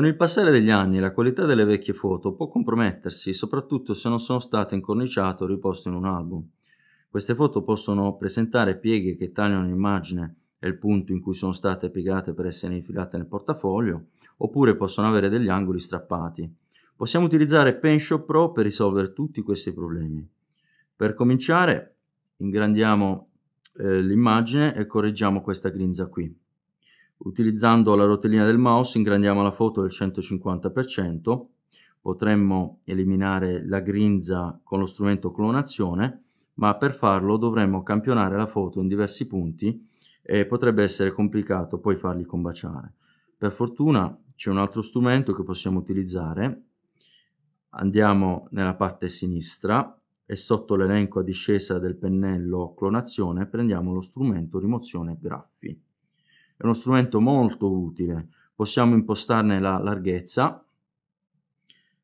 Con il passare degli anni la qualità delle vecchie foto può compromettersi, soprattutto se non sono state incorniciate o riposte in un album. Queste foto possono presentare pieghe che tagliano l'immagine e il punto in cui sono state piegate per essere infilate nel portafoglio, oppure possono avere degli angoli strappati. Possiamo utilizzare PenShop Pro per risolvere tutti questi problemi. Per cominciare, ingrandiamo eh, l'immagine e correggiamo questa grinza qui. Utilizzando la rotellina del mouse ingrandiamo la foto del 150%, potremmo eliminare la grinza con lo strumento clonazione, ma per farlo dovremmo campionare la foto in diversi punti e potrebbe essere complicato poi farli combaciare. Per fortuna c'è un altro strumento che possiamo utilizzare, andiamo nella parte sinistra e sotto l'elenco a discesa del pennello clonazione prendiamo lo strumento rimozione graffi è uno strumento molto utile. Possiamo impostarne la larghezza,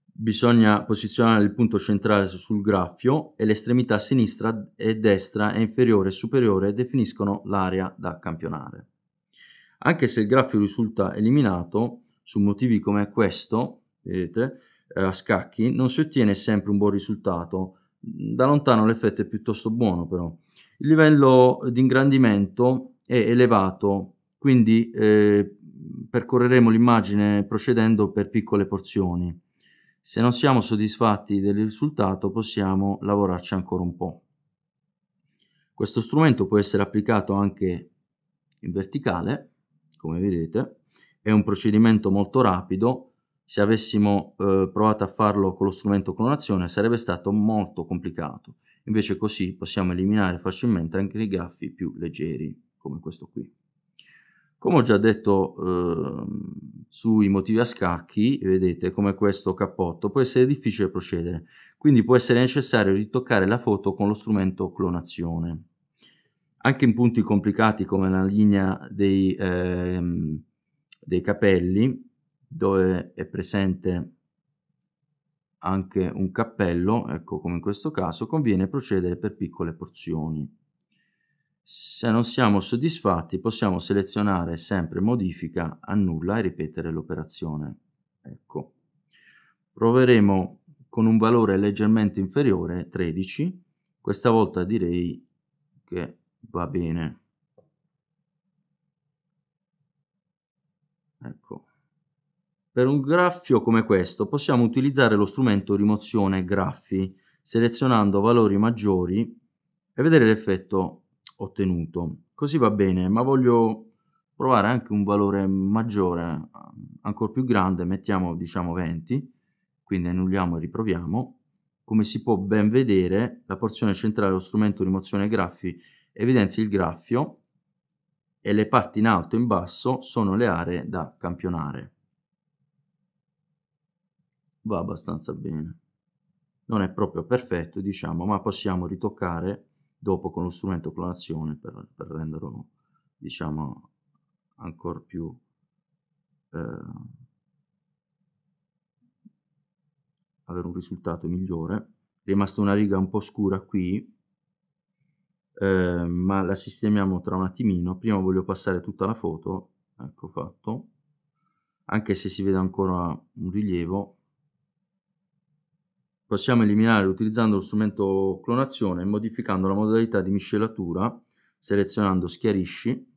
bisogna posizionare il punto centrale sul graffio e l'estremità sinistra e destra e inferiore e superiore definiscono l'area da campionare. Anche se il graffio risulta eliminato, su motivi come questo, vedete, eh, a scacchi, non si ottiene sempre un buon risultato. Da lontano l'effetto è piuttosto buono però. Il livello di ingrandimento è elevato quindi eh, percorreremo l'immagine procedendo per piccole porzioni. Se non siamo soddisfatti del risultato possiamo lavorarci ancora un po'. Questo strumento può essere applicato anche in verticale, come vedete, è un procedimento molto rapido, se avessimo eh, provato a farlo con lo strumento clonazione sarebbe stato molto complicato, invece così possiamo eliminare facilmente anche i graffi più leggeri, come questo qui. Come ho già detto eh, sui motivi a scacchi, vedete come questo cappotto può essere difficile procedere, quindi può essere necessario ritoccare la foto con lo strumento clonazione. Anche in punti complicati come la linea dei, eh, dei capelli, dove è presente anche un cappello, ecco come in questo caso, conviene procedere per piccole porzioni. Se non siamo soddisfatti possiamo selezionare sempre modifica, annulla e ripetere l'operazione. Ecco. Proveremo con un valore leggermente inferiore, 13. Questa volta direi che va bene. Ecco. Per un graffio come questo possiamo utilizzare lo strumento rimozione graffi selezionando valori maggiori e vedere l'effetto ottenuto. Così va bene, ma voglio provare anche un valore maggiore, ancora più grande, mettiamo diciamo 20, quindi annulliamo e riproviamo. Come si può ben vedere, la porzione centrale dello strumento di mozione graffi evidenzia il graffio e le parti in alto e in basso sono le aree da campionare. Va abbastanza bene. Non è proprio perfetto, diciamo, ma possiamo ritoccare dopo con lo strumento clonazione per, per renderlo diciamo ancora più eh, avere un risultato migliore è rimasta una riga un po' scura qui eh, ma la sistemiamo tra un attimino prima voglio passare tutta la foto ecco fatto anche se si vede ancora un rilievo possiamo eliminare utilizzando lo strumento clonazione e modificando la modalità di miscelatura selezionando schiarisci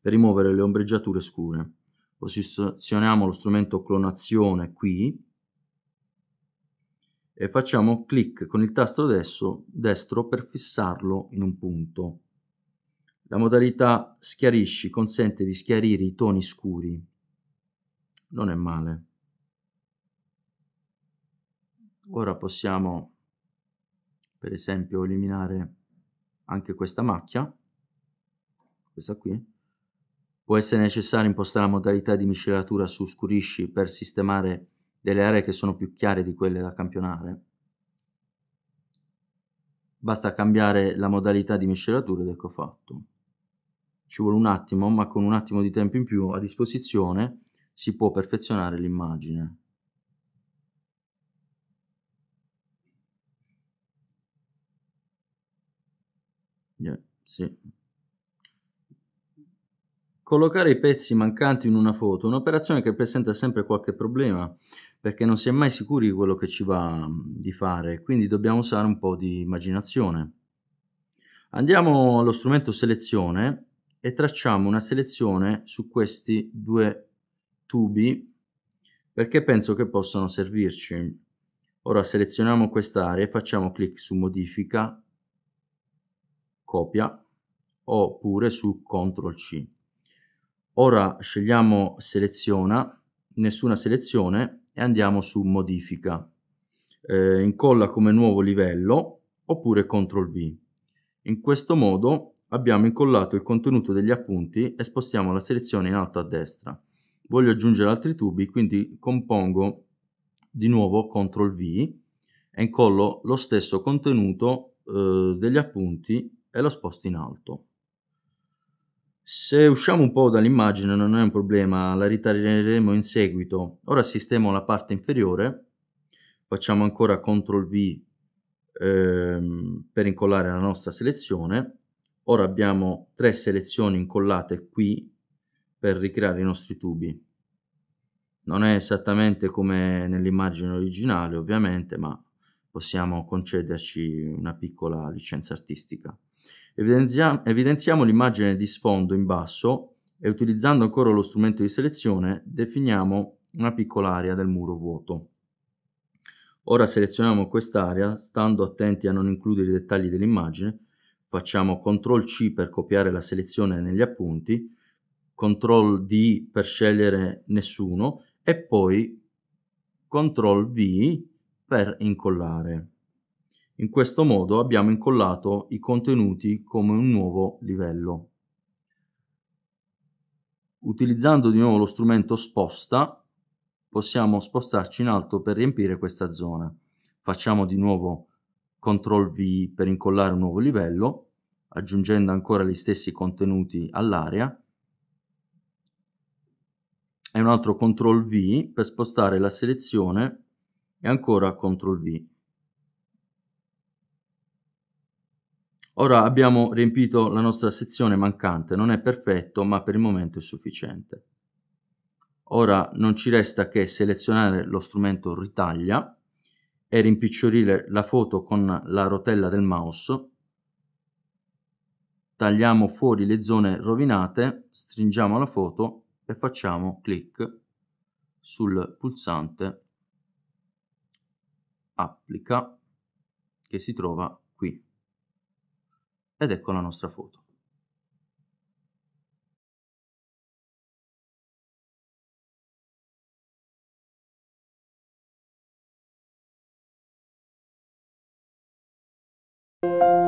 per rimuovere le ombreggiature scure. Posizioniamo lo strumento clonazione qui e facciamo clic con il tasto destro, destro per fissarlo in un punto. La modalità schiarisci consente di schiarire i toni scuri. Non è male. Ora possiamo per esempio eliminare anche questa macchia, questa qui. Può essere necessario impostare la modalità di miscelatura su scurisci per sistemare delle aree che sono più chiare di quelle da campionare. Basta cambiare la modalità di miscelatura ed ecco fatto. Ci vuole un attimo, ma con un attimo di tempo in più a disposizione si può perfezionare l'immagine. Yeah, sì. Collocare i pezzi mancanti in una foto è un'operazione che presenta sempre qualche problema perché non si è mai sicuri di quello che ci va mm, di fare, quindi dobbiamo usare un po' di immaginazione. Andiamo allo strumento selezione e tracciamo una selezione su questi due tubi perché penso che possano servirci. Ora selezioniamo quest'area e facciamo clic su modifica copia oppure su CTRL C. Ora scegliamo seleziona, nessuna selezione e andiamo su modifica. Eh, incolla come nuovo livello oppure CTRL V. In questo modo abbiamo incollato il contenuto degli appunti e spostiamo la selezione in alto a destra. Voglio aggiungere altri tubi, quindi compongo di nuovo CTRL V e incollo lo stesso contenuto eh, degli appunti e lo sposto in alto. Se usciamo un po' dall'immagine non è un problema, la ritaglieremo in seguito. Ora sistemo la parte inferiore, facciamo ancora CTRL V ehm, per incollare la nostra selezione. Ora abbiamo tre selezioni incollate qui per ricreare i nostri tubi. Non è esattamente come nell'immagine originale ovviamente, ma possiamo concederci una piccola licenza artistica. Evidenzia- evidenziamo l'immagine di sfondo in basso e utilizzando ancora lo strumento di selezione definiamo una piccola area del muro vuoto. Ora selezioniamo quest'area, stando attenti a non includere i dettagli dell'immagine, facciamo CTRL C per copiare la selezione negli appunti, CTRL D per scegliere nessuno e poi CTRL V per incollare. In questo modo abbiamo incollato i contenuti come un nuovo livello. Utilizzando di nuovo lo strumento sposta possiamo spostarci in alto per riempire questa zona. Facciamo di nuovo CTRL V per incollare un nuovo livello aggiungendo ancora gli stessi contenuti all'area e un altro CTRL V per spostare la selezione e ancora CTRL V. Ora abbiamo riempito la nostra sezione mancante, non è perfetto ma per il momento è sufficiente. Ora non ci resta che selezionare lo strumento ritaglia e rimpicciolire la foto con la rotella del mouse. Tagliamo fuori le zone rovinate, stringiamo la foto e facciamo clic sul pulsante applica che si trova qui. Ed ecco la nostra foto. thank you